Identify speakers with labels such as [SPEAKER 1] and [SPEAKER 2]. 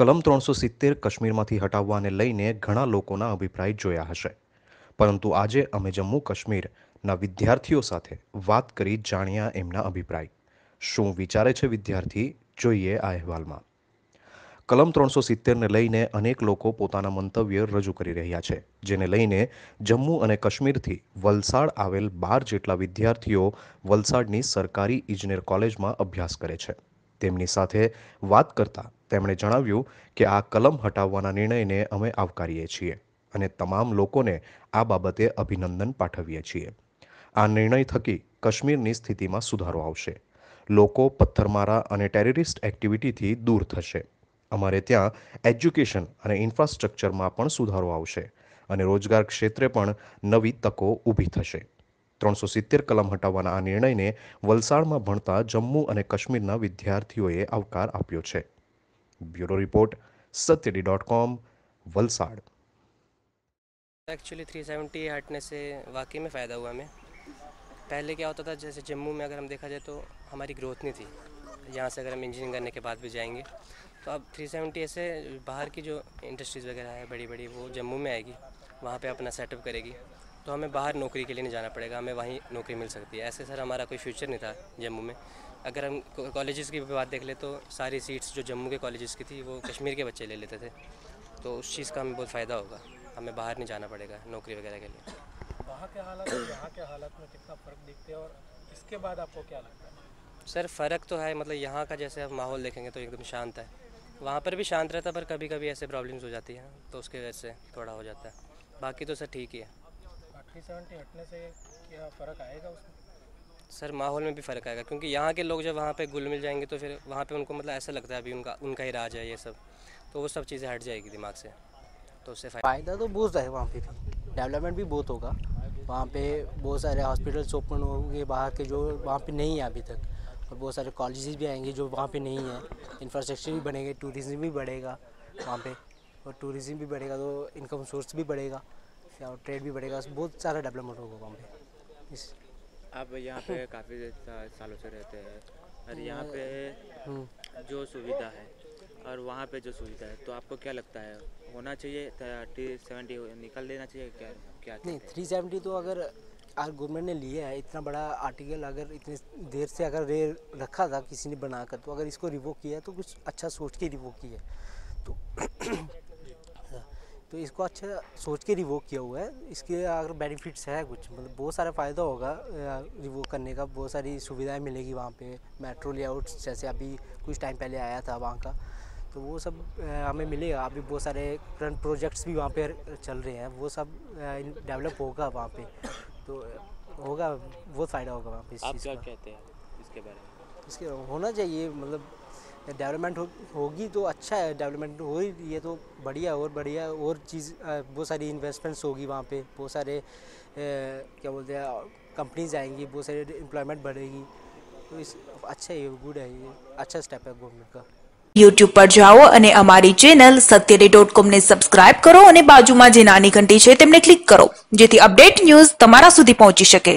[SPEAKER 1] કલમ ત્રણસો સિત્તેર કાશ્મીરમાંથી હટાવવાને લઈને ઘણા લોકોના અભિપ્રાય જોયા હશે પરંતુ આજે અમે જમ્મુ કાશ્મીરના વિદ્યાર્થીઓ સાથે વાત કરી જાણ્યા એમના અભિપ્રાય શું વિચારે છે વિદ્યાર્થી જોઈએ આ અહેવાલમાં કલમ ત્રણસો સિત્તેરને લઈને અનેક લોકો પોતાના મંતવ્ય રજૂ કરી રહ્યા છે જેને લઈને જમ્મુ અને કાશ્મીરથી વલસાડ આવેલ બાર જેટલા વિદ્યાર્થીઓ વલસાડની સરકારી ઇજનેર કોલેજમાં અભ્યાસ કરે છે તેમની સાથે વાત કરતાં તેમણે જણાવ્યું કે આ કલમ હટાવવાના નિર્ણયને અમે આવકારીએ છીએ અને તમામ લોકોને આ બાબતે અભિનંદન પાઠવીએ છીએ આ નિર્ણય થકી કશ્મીરની સ્થિતિમાં સુધારો આવશે લોકો પથ્થરમારા અને ટેરરિસ્ટ એક્ટિવિટીથી દૂર થશે અમારે ત્યાં એજ્યુકેશન અને ઇન્ફ્રાસ્ટ્રક્ચરમાં પણ સુધારો આવશે અને રોજગાર ક્ષેત્રે પણ નવી તકો ઊભી થશે ત્રણસો સિત્તેર કલમ હટાવવાના આ નિર્ણયને વલસાડમાં ભણતા જમ્મુ અને કાશ્મીરના વિદ્યાર્થીઓએ આવકાર આપ્યો છે bureau report Satya D dot com Valsad
[SPEAKER 2] actually three seventy हटने से वाकई में फ़ायदा हुआ हमें पहले क्या होता था जैसे जम्मू में अगर हम देखा जाए तो हमारी ग्रोथ नहीं थी यहाँ से अगर हम इंजीनियरिंग करने के बाद भी जाएंगे तो अब 370 ऐसे बाहर की जो इंडस्ट्रीज़ वगैरह है बड़ी बड़ी वो जम्मू में आएगी वहाँ पे अपना सेटअप करेगी तो हमें बाहर नौकरी के लिए नहीं जाना पड़ेगा हमें वहीं नौकरी मिल सकती है ऐसे सर हमारा कोई फ्यूचर नहीं था जम्मू में अगर हम कॉलेजेस की बात देख ले तो सारी सीट्स जो जम्मू के कॉलेज़ की थी वो कश्मीर के बच्चे ले लेते थे तो उस चीज़ का हमें बहुत फ़ायदा होगा हमें बाहर नहीं जाना पड़ेगा नौकरी वगैरह के लिए
[SPEAKER 3] वहाँ के हालात यहाँ के हालात में कितना फ़र्क दिखते हैं और इसके बाद आपको क्या लगता
[SPEAKER 2] है सर फ़र्क तो है मतलब यहाँ का जैसे आप माहौल देखेंगे तो एकदम शांत है वहाँ पर भी शांत रहता पर कभी कभी ऐसे प्रॉब्लम्स हो जाती हैं तो उसके वजह से थोड़ा हो जाता है बाकी तो सर ठीक ही है
[SPEAKER 3] थ्री सेवेंटी हटने से क्या फ़र्क आएगा उसमें
[SPEAKER 2] सर माहौल में भी फ़र्क आएगा क्योंकि यहाँ के लोग जब वहाँ पे गुल मिल जाएंगे तो फिर वहाँ पे उनको मतलब ऐसा लगता है अभी उनका उनका ही राज है ये सब तो वो सब चीज़ें हट जाएगी दिमाग से तो उससे फ़ायदा
[SPEAKER 3] तो बहुत है वहाँ पे भी डेवलपमेंट भी बहुत होगा वहाँ पे बहुत सारे हॉस्पिटल्स ओपन होंगे बाहर के जो वहाँ पर नहीं है अभी तक और बहुत सारे कॉलेज भी आएंगे जो वहाँ पर नहीं है इंफ्रास्ट्रक्चर भी बनेंगे टूरिज़म भी बढ़ेगा वहाँ पर और टूरिज़म भी बढ़ेगा तो इनकम सोर्स भी बढ़ेगा और ट्रेड भी बढ़ेगा बहुत सारा डेवलपमेंट होगा वहाँ पर इस आप यहाँ पे काफ़ी सालों से रहते हैं और यहाँ पे जो सुविधा है और वहाँ पे जो सुविधा है तो आपको क्या लगता है होना चाहिए थ्री सेवेंटी निकल देना चाहिए क्या क्या नहीं थ्री सेवेंटी तो अगर आज गवर्नमेंट ने लिया है इतना बड़ा आर्टिकल अगर इतने देर से अगर रे रखा था किसी ने बनाकर तो अगर इसको रिवोक किया है तो कुछ अच्छा सोच के रिवोक किया तो तो इसको अच्छा सोच के रिवोक किया हुआ है इसके अगर बेनिफिट्स है कुछ मतलब बहुत सारा फ़ायदा होगा रिवोक करने का बहुत सारी सुविधाएं मिलेगी वहाँ पे मेट्रो लेआउट जैसे अभी कुछ टाइम पहले आया था वहाँ का तो वो सब हमें मिलेगा अभी बहुत सारे करंट प्रोजेक्ट्स भी वहाँ पे चल रहे हैं वो सब डेवलप होगा वहाँ पर तो होगा बहुत फ़ायदा होगा वहाँ पर इसके बारे में इसके होना चाहिए मतलब डेवलपमेंट हो, होगी तो अच्छा है डेवलपमेंट हो ये तो बढ़िया और बढ़िया और चीज़ बहुत सारी इन्वेस्टमेंट्स होगी वहाँ पे बहुत सारे ए, क्या बोलते हैं कंपनीज आएंगी बहुत सारी एम्प्लॉयमेंट बढ़ेगी तो इस अच्छा है गुड है ये अच्छा स्टेप है गवर्नमेंट का
[SPEAKER 2] યુટ્યુબ પર જાઓ અને અમારી ચેનલ સત્યડે ડોટ કોમને સબસ્ક્રાઇબ કરો અને બાજુમાં જે નાની ઘંટી છે તેમને ક્લિક કરો જેથી અપડેટ ન્યૂઝ તમારા સુધી પહોંચી શકે